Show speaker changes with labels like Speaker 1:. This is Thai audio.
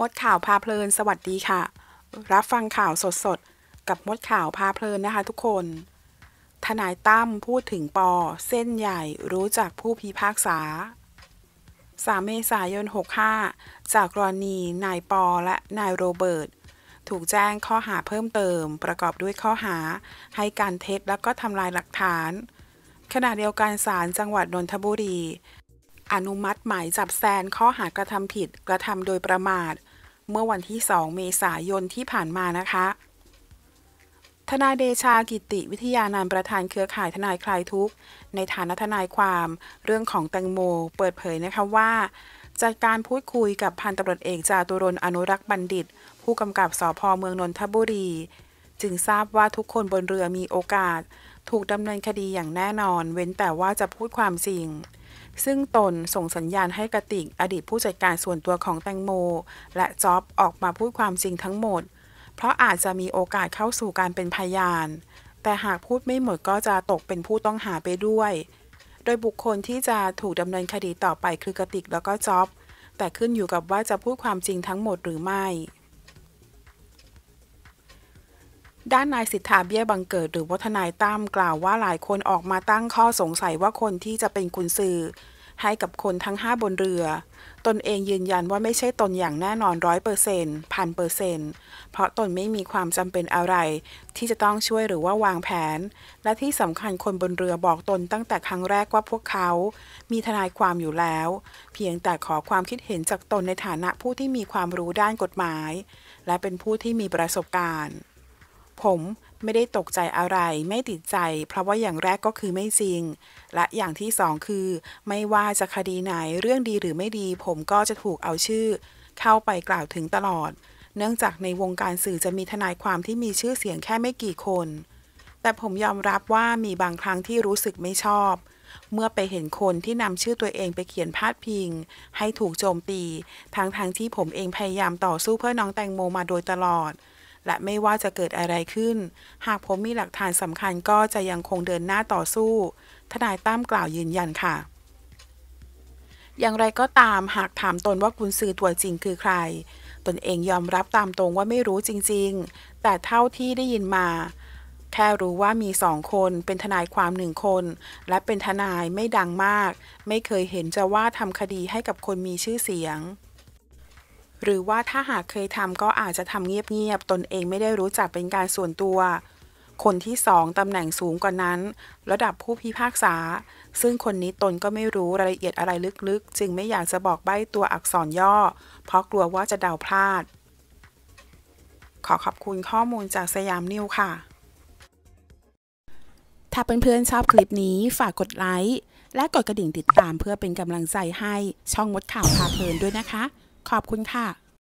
Speaker 1: มดข่าวพาเพลินสวัสดีค่ะ รับฟังข่าวสดสดกับมดข่าวพาเพลินนะคะทุกคนทนายตั้มพูดถึงปอเส้นใหญ่รู้จักผู้พิพากษา3เมษายน 65 จากกรณี นายปอและนายโรเบิร์ต ถูกแจ้งข้อหาเพิ่มเติม ประกอบด้วยข้อหา ให้การเท็จและก็ทำลายหลักฐานขณะเดียวกันศาลจังหวัดนนทบุรี อนุมัติหมายจับแซนข้อหากระทำผิดกระทำโดยประมาทเมื่อวันที่ 2 เมษายนที่ผ่านมานะคะ ทนายเดชากิติวิทยานานประธานเครือข่ายทนายคลายทุกข์ ในฐานะทนายความ เรื่องของแตงโม เปิดเผยนะคะว่า จากการพูดคุยกับพันตำรวจเอกจาตุรนอนุรักษ์บัณฑิต ผู้กำกับสพเมืองนนทบุรี จึงทราบว่าทุกคนบนเรือมีโอกาส ถูกดำเนินคดีอย่างแน่นอน เว้นแต่ว่าจะพูดความจริงซึ่งตนส่งสัญญาณให้กระติกอดีตผู้จัดการส่วนตัวของแตงโม และจ็อบออกมาพูดความจริงทั้งหมด เพราะอาจจะมีโอกาสเข้าสู่การเป็นพยาน แต่หากพูดไม่หมดก็จะตกเป็นผู้ต้องหาไปด้วย โดยบุคคลที่จะถูกดำเนินคดีต่อไปคือกระติกแล้วก็จ็อบแต่ขึ้นอยู่กับว่าจะพูดความจริงทั้งหมดหรือไม่ด้านนายสิทธาเบี้ยบังเกิดหรือวัฒนายตั้มกล่าวว่าหลายคนออกมาตั้งข้อสงสัยว่าคนที่จะเป็นคุณซือให้กับคนทั้ง5บนเรือ ตนเองยืนยันว่าไม่ใช่ตนอย่างแน่นอนร้อยเปอร์เซ็นต์พันเปอร์เซ็นต์เพราะตนไม่มีความจำเป็นอะไรที่จะต้องช่วยหรือว่าวางแผน และที่สำคัญคนบนเรือบอกตนตั้งแต่ครั้งแรกว่าพวกเขา มีทนายความอยู่แล้ว เพียงแต่ขอความคิดเห็นจากตนในฐานะผู้ที่มีความรู้ด้านกฎหมาย และเป็นผู้ที่มีประสบการณ์ผมไม่ได้ตกใจอะไรไม่ติดใจ เพราะว่าอย่างแรกก็คือไม่จริง และอย่างที่สองคือ ไม่ว่าจะคดีไหนเรื่องดีหรือไม่ดี ผมก็จะถูกเอาชื่อ เข้าไปกล่าวถึงตลอด เนื่องจากในวงการสื่อจะมีทนายความที่มีชื่อเสียงแค่ไม่กี่คน แต่ผมยอมรับว่ามีบางครั้งที่รู้สึกไม่ชอบ เมื่อไปเห็นคนที่นำชื่อตัวเองไปเขียนพาดพิง ให้ถูกโจมตีทั้งๆทที่ผมเองพยายามต่อสู้เพื่อน้องแตงโมมาโดยตลอดและไม่ว่าจะเกิดอะไรขึ้น หากผมมีหลักฐานสำคัญก็จะยังคงเดินหน้าต่อสู้ ทนายตั้มกล่าวยืนยันค่ะ อย่างไรก็ตามหากถามตนว่ากุณซือตัวจริงคือใคร ตนเองยอมรับตามตรงว่าไม่รู้จริงๆ แต่เท่าที่ได้ยินมา แค่รู้ว่ามีสองคน เป็นทนายความหนึ่งคน และเป็นทนายไม่ดังมาก ไม่เคยเห็นจะว่าทำคดีให้กับคนมีชื่อเสียงหรือว่าถ้าหากเคยทำก็อาจจะทำเงียบ ๆ ตนเองไม่ได้รู้จักเป็นการส่วนตัว คนที่สองตำแหน่งสูงกว่านั้น ระดับผู้พิพากษา ซึ่งคนนี้ตนก็ไม่รู้รายละเอียดอะไรลึกๆ จึงไม่อยากจะบอกใบ้ตัวอักษรย่อ เพราะกลัวว่าจะเดาพลาด ขอขอบคุณข้อมูลจากสยามนิวค่ะ ถ้าเพื่อน ๆ ชอบคลิปนี้ฝากกดไลค์และกดกระดิ่งติดตามเพื่อเป็นกำลังใจให้ช่องมดข่าวพาเพลินด้วยนะคะขอบคุณค่ะ